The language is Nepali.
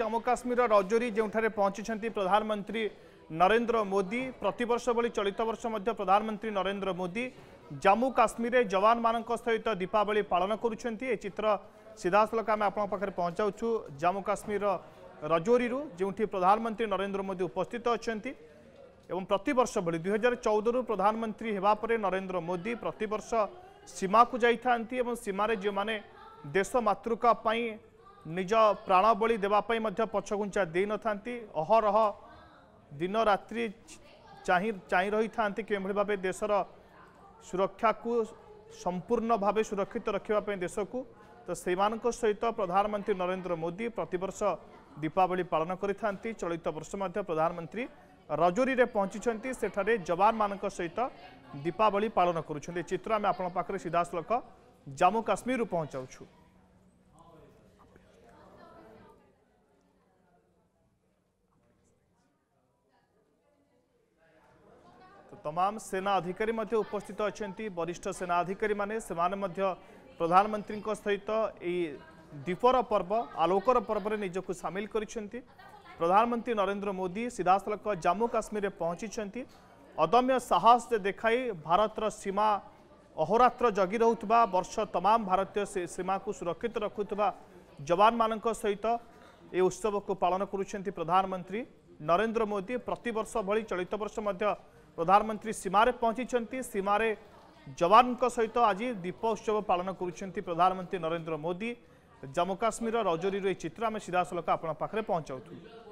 ଜାମ୍ମୁ କାଶ୍ମୀରର ରଜୌରୀ ଯେଉଁଠାରେ ପହଞ୍ଚିଛନ୍ତି ପ୍ରଧାନମନ୍ତ୍ରୀ ନରେନ୍ଦ୍ର ମୋଦି ପ୍ରତିବର୍ଷ ଭଳି ଚଳିତ ବର୍ଷ ମଧ୍ୟ ପ୍ରଧାନମନ୍ତ୍ରୀ ନରେନ୍ଦ୍ର ମୋଦି ଜାମ୍ମୁ କାଶ୍ମୀରରେ ଯବାନମାନଙ୍କ ସହିତ ଦୀପାବଳି ପାଳନ କରୁଛନ୍ତି ଏ ଚିତ୍ର ସିଧାସଳଖ ଆମେ ଆପଣଙ୍କ ପାଖରେ ପହଞ୍ଚାଉଛୁ ଜାମ୍ମୁ କାଶ୍ମୀରର ରଜୌରୀରୁ ଯେଉଁଠି ପ୍ରଧାନମନ୍ତ୍ରୀ ନରେନ୍ଦ୍ର ମୋଦି ଉପସ୍ଥିତ ଅଛନ୍ତି ଏବଂ ପ୍ରତିବର୍ଷ ଭଳି ଦୁଇ ହଜାର ଚଉଦରୁ ପ୍ରଧାନମନ୍ତ୍ରୀ ହେବା ପରେ ନରେନ୍ଦ୍ର ମୋଦି ପ୍ରତିବର୍ଷ ସୀମାକୁ ଯାଇଥାନ୍ତି ଏବଂ ସୀମାରେ ଯେଉଁମାନେ ଦେଶ ମାତୃକା ପାଇଁ निज पछगुंचा ज प्राणवली देपुञ्चा नहर दिन रात्रि चाहिँ रहिभरि भावे देशर सुरक्षा सुरक्षाको सम्पूर्ण भाइ सुरक्षित रकिपु त सहित प्रधानमन्त्री नरेन्द्र मोदी प्रती वर्ष दीपी पा चलित वर्षमा प्रधानमन्त्री रजुरीले पहचिचा जवान म सहित दीपवली पान गर्ुन चित्त आम आखेर सिधासल जम्मु काश्मीर पहुँचाउछु तमाम सेना अधिकारी उपस्थित अच्छा वरिष्ठ सेना अधिकारी मेसन प्रधानमंत्री सहित ए पर्व आलोकर पर्व निजको सामिल कर प्रधानमंत्री नरेंद्र मोदी सिधासलख जम्मू काश्मीर पहुंची अदम्य साहस देखा भारत सीमा अहोरत्र वर्ष तमाम भारतीय सीमा को सुरक्षित रखुवा जवान मान सहित ए को पालन गर् प्रधानमंत्री नरेंद्र मोदी प्रत वर्ष भन्दै चलित वर्ष प्रधानमंत्री सीमार पहुंची सीमार जवान सहित आज दीपोत्सव पालन कर प्रधानमंत्री नरेंद्र मोदी जम्मू काश्मीर रजौरी चित्र आम सीधा सीधासल आप पहुंचाऊ